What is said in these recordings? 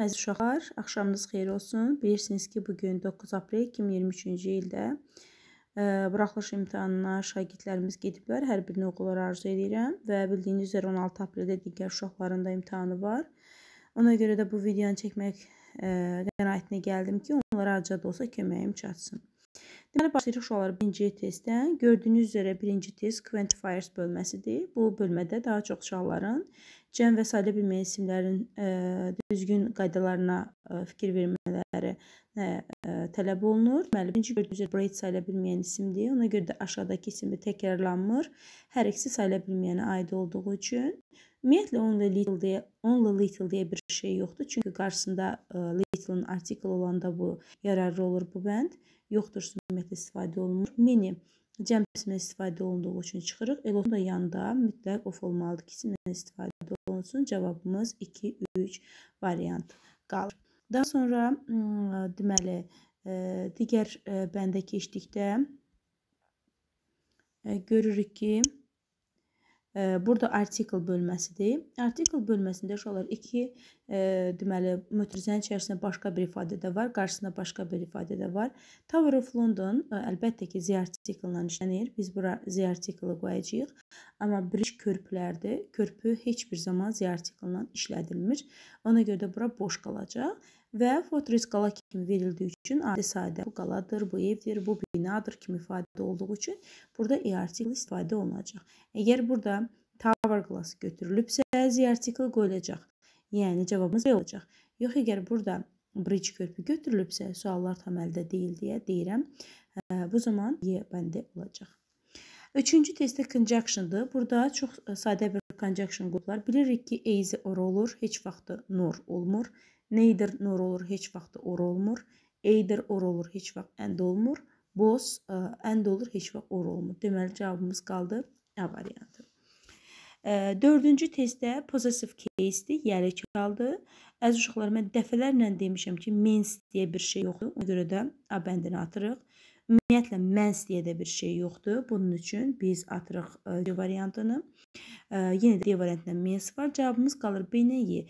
Əziz uşaqlar, axşamınız xeyir olsun. Bilirsiniz ki, bugün 9 aprel 2023-cü ildə e, buraxılış imtahanına şagirdlərimiz gediblər. Hər birinə uğurlar arzu edirəm və bildiyiniz üzrə 16 apreldə digər uşaqların da imtahanı var. Ona görə də bu videonu çəkmək e, qənaətinə gəldim ki, onlara acı da olsa köməyim çatsın. Deməli, başlayırıq uşaqlar birinci testdən. Gördüyünüz üzrə birinci test Quantifiers bölməsidir. Bu bölmədə daha çox uşaqların cəm və sadə bilməyən isimlərin ə, e, düzgün qaydalarına ə, e, fikir vermələri ə, e, ə, tələb olunur. Deməli, birinci gördüyünüz üzrə Braid sayıla bilməyən isimdir. Ona görə də aşağıdakı isimdə təkrarlanmır. Hər ikisi sayıla bilməyənə aid olduğu üçün Ümumiyyətlə onunla little deyə, onunla little deyə bir şey yoxdur. Çünki qarşısında little-ın artikl olanda bu yararlı olur bu bənd. Yoxdur ümumiyyətlə istifadə olunur. Mini cəm qismindən istifadə olunduğu üçün çıxırıq. Elə onun da yanında mütləq of olmalıdır ki, isimdən istifadə olunsun. Cavabımız 2, 3 variant qalır. Daha sonra deməli digər bəndə keçdikdə görürük ki, Burada article bölməsidir. Article bölməsində uşaqlar iki e, deməli mötrizənin içərisində başqa bir ifadə də var, qarşısında başqa bir ifadə də var. Tower of London e, əlbəttə ki, Z article-la işlənir. Biz bura Z article-ı qoyacağıq. Amma bridge körpülərdir. Körpü heç bir zaman Z article-la işlədilmir. Ona görə də bura boş qalacaq və fortress qala kimi verildiyi üçün adi sadə bu qaladır, bu evdir, bu binadır kimi ifadə olduğu üçün burada e artikli istifadə olunacaq. Əgər burada tower class götürülübsə, z artikli qoyulacaq. Yəni cavabımız B olacaq. Yox, əgər burada bridge körpü götürülübsə, suallar tam əldə deyil deyə deyirəm. Bu zaman Y bəndi olacaq. Üçüncü testdə conjunction-dır. Burada çox e, sadə bir conjunction qurulur. Bilirik ki, is or olur, heç vaxt nur olmur. Neydir nor olur, heç vaxt da or olmur. Eydir or olur, heç vaxt ənd olmur. Boz ə, e, ənd olur, heç vaxt or olmur. Deməli cavabımız qaldı A variantı. E, dördüncü testdə possessive case-dir, yəli çaldı. Əziz uşaqlar, mən dəfələrlə demişəm ki, mens deyə bir şey yoxdur. Ona görə də A bəndini atırıq. Ümumiyyətlə, mens deyə də bir şey yoxdur. Bunun üçün biz atırıq C e, variantını. Yenə də D variantında mens var. Cavabımız qalır B-nə Y.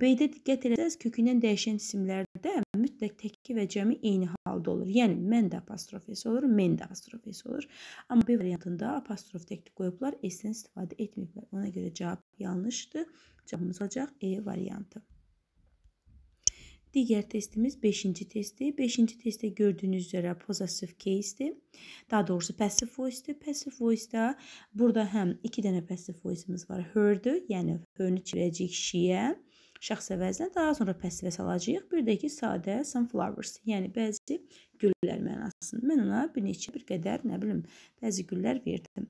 Beydə diqqət etsəz, kökündən dəyişən cisimlərdə mütləq təkki və cəmi eyni halda olur. Yəni mən də apostrofesi olur, mən də apostrofesi olur. Amma B variantında apostrof təkli qoyublar, S-dən istifadə etməyiblər. Ona görə cavab yanlışdır. Cavabımız olacaq E variantı. Digər testimiz 5-ci testdir. 5-ci testdə gördüyünüz üzrə possessive case-dir. Daha doğrusu passive voice-dir. Passive voice-da burada həm 2 dənə passive voice-imiz var. Her-dir, yəni her-ni çevirəcəyik she-yə şəxs əvəzinə daha sonra passivə salacağıq. Bir də ki, sadə sunflowers, yəni bəzi güllər mənasını. Mən ona bir neçə bir qədər, nə bilim, bəzi güllər verdim.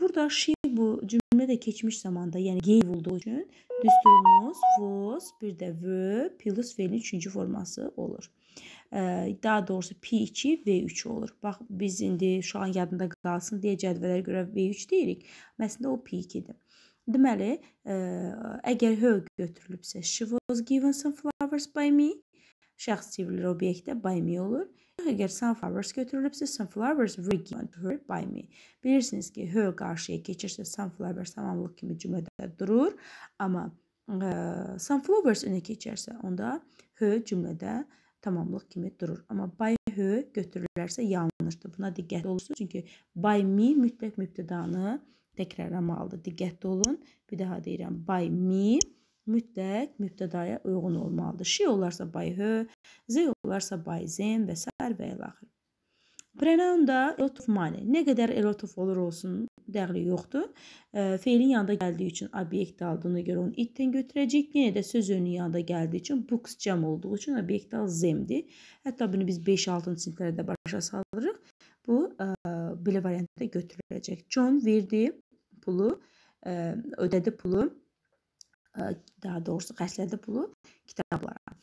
Burada she bu cümlə də keçmiş zamanda, yəni gave olduğu üçün düsturumuz was, bir də were plus verinin üçüncü forması olur daha doğrusu P2 V3 olur. Bax biz indi uşağın yadında qalsın deyə cədvələrə görə V3 deyirik. Əslində o P2-dir. Deməli, ə, e, əgər hug götürülübsə, she was given some flowers by me. Şəxs çevrilir obyektə by me olur. Əgər sunflowers götürülübsə, sunflowers were given to her by me. Bilirsiniz ki, her qarşıya keçirsə sunflowers tamamlıq kimi cümlədə durur, amma ə, e, sunflowers önə keçərsə, onda her cümlədə tamamlıq kimi durur. Amma by her götürülərsə yanlışdır. Buna diqqət olursunuz, çünki by me mütləq mübtədanı təkrarlamalıdır. Diqqətli olun. Bir daha deyirəm, by me mütləq mübtədaya uyğun olmalıdır. She olarsa by her, they olarsa by them və s. və ilaxır. Pronoun da a lot of money. Nə qədər a lot of olur olsun, dəxli yoxdur. E, feilin yanında gəldiyi üçün obyekt aldığına görə onu itdən götürəcək. Yenə də söz önü yanında gəldiyi üçün books cəm olduğu üçün obyekt al zemdir. Hətta bunu biz 5-6-cı siniflərdə başa salırıq. Bu e, belə variantda götürüləcək. John verdi pulu, ə, ödədi pulu, ə, daha doğrusu xərclədi pulu kitablara.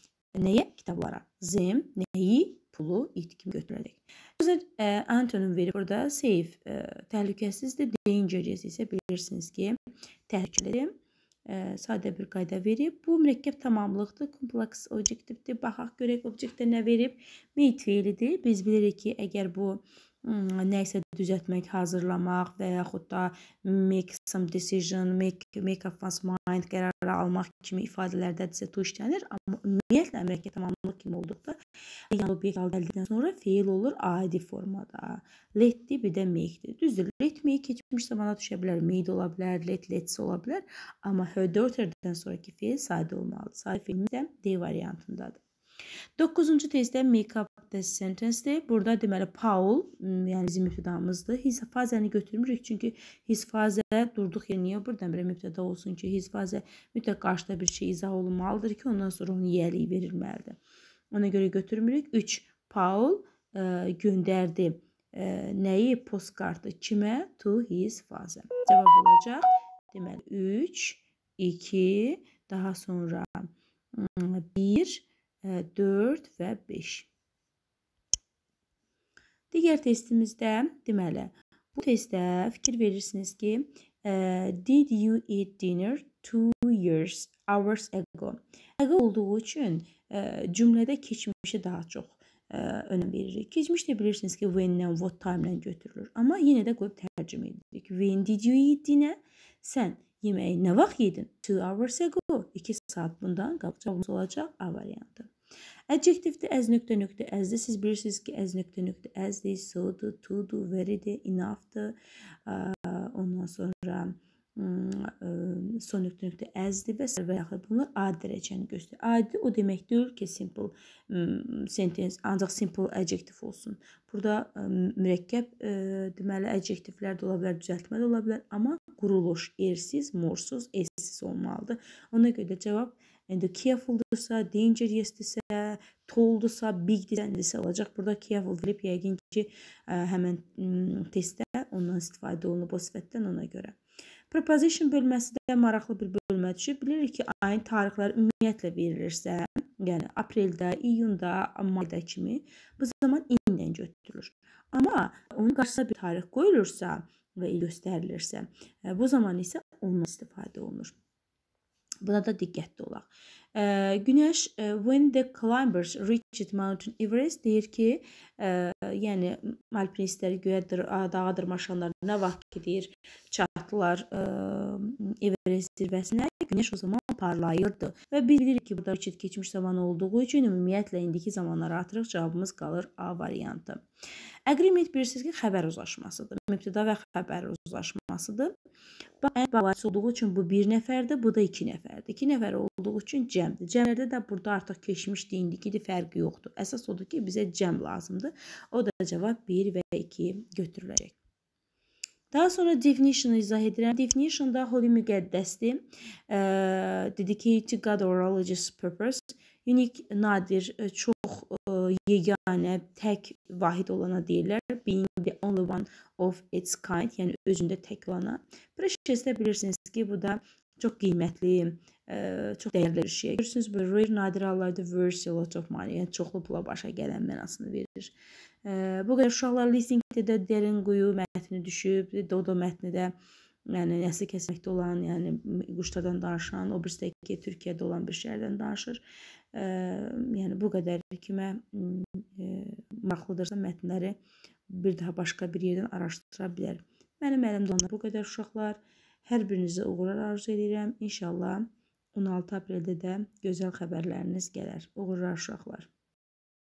Nəyə? Kitablara. Zim, nəyi? Pulu it kimi götürəcək. Sözlər Antonun verib burada safe ə, təhlükəsizdir, dangerous isə bilirsiniz ki, təhlükəlidir. Ə, sadə bir qayda verib. Bu mürəkkəb tamamlıqdır, kompleks obyektivdir. Baxaq görək obyektdə nə verib? Made fiilidir. Biz bilirik ki, əgər bu nə isə düzəltmək, hazırlamaq və yaxud da make some decision, make, make up one's mind qərarı almaq kimi ifadələrdədirsə to işlənir, amma ümumiyyətlə əmrəkə tamamlıq kimi olduqda yəni obyekt əldə edildikdən sonra feil olur adi formada. Letdi bir də make-dir. Düzdür, let make keçmiş zamana düşə bilər, made ola bilər, let lets ola bilər, amma her-daughter-dən sonrakı feil sadə olmalıdır. Sadə feilin də D variantındadır. 9-cu tezdə make-up this sentence-dir. Burada deməli Paul, yəni bizim mübtədamızdır. His fazəni götürmürük çünki his fazə durduq yer niyə burdan belə mübtəda olsun ki, his fazə mütləq qarşıda bir şey izah olunmalıdır ki, ondan sonra onu yiyəlik verilməlidir. Ona görə götürmürük. 3 Paul ə, göndərdi ə, nəyi? Postkartı kimə? To his fazə. Cavab olacaq deməli 3 2 daha sonra 1 4 və 5. Digər testimizdə, deməli, bu testdə fikir verirsiniz ki, e, did you eat dinner two years hours ago? Ago olduğu üçün ə, e, cümlədə keçmişi daha çox ə, e, önəm veririk. Keçmiş də bilirsiniz ki, when-dən what time-lə götürülür. Amma yenə də qoyub tərcümə edirik. When did you eat dinner? Sən yeməyi nə vaxt yedin? 2 hours ago. 2 saat bundan qabaq cavabımız olacaq A variantı. Adjektivdə əz nöqtə nöqtə əzdir. Siz bilirsiniz ki, əz nöqtə nöqtə əzdir, sodur, tudur, veridir, enoughdır. Ondan sonra son nöqtə nöqtə əzdir və və yaxud bunlar adi dərəcəni göstərir. Adi o demək deyil ki, simple sentence ancaq simple adjektiv olsun. Burada mürəkkəb deməli adjektivlər də ola bilər, düzəltmə də ola bilər, amma quruluş ersiz, morsuz, essiz olmalıdır. Ona görə də cavab Yəni də careful-dursa, dangerous-dirsə, tall-dursa, big-dirsə olacaq. Burada careful verib yəqin ki, ə, həmin testdə ondan istifadə olunub o sifətdən ona görə. Preposition bölməsi də maraqlı bir bölmə düşüb. Bilirik ki, ayın tarixləri ümumiyyətlə verilirsə, yəni apreldə, iyunda, mayda kimi bu zaman indən götürülür. Amma onun qarşısına bir tarix qoyulursa və il göstərilirsə, bu zaman isə ondan istifadə olunur. Buna da diqqətli olaq. Ə, günəş ə, when the climbers reached Mountain Everest deyir ki, ə, yəni alpinistlər göyə dağa dırmaşanlar nə vaxt ki deyir çatdılar ə, Everest zirvəsinə günəş o zaman parlayırdı və bilirik ki, burada keçid keçmiş zaman olduğu üçün ümumiyyətlə indiki zamanlara atırıq cavabımız qalır A variantı. Agreement bilirsiniz ki, xəbər uzlaşmasıdır. Mübtəda və xəbər uzlaşmasıdır. Ən bavarisi olduğu üçün bu bir nəfərdir, bu da iki nəfərdir. İki nəfər olduğu üçün cəmdir. Cəmlərdə də burada artıq keçmişdi, indikidir, fərqi yoxdur. Əsas odur ki, bizə cəm lazımdır. O da cavab 1 və 2 götürüləcək. Daha sonra definition izah edirəm. Definition da holi müqəddəsdir. E, dedicated God or religious purpose. Unique, nadir, e, çox, e, yeganə, tək, vahid olana deyirlər. Being the only one of its kind, yəni özündə tək olana. Precious-də bilirsiniz ki, bu da çox qiymətli, ə, e, çox dəyərli bir şey. Görürsünüz, bu rare nadir hallarda worth a lot of money, yəni çoxlu pula başa gələn mənasını verir. Bu qədər uşaqlar listenikdə də derin quyu mətni düşüb, dodo mətni də yəni nəsli kəsməkdə olan, yəni quşlardan danışan, o birisi də ki, Türkiyədə olan bir şəhərdən danışır. E, yəni bu qədər kimə e, maraqlıdırsa mətnləri bir daha başqa bir yerdən araşdıra bilər. Mənim əlimdə olan bu qədər uşaqlar. Hər birinizə uğurlar arzu edirəm. İnşallah 16 apreldə də gözəl xəbərləriniz gələr. Uğurlar uşaqlar.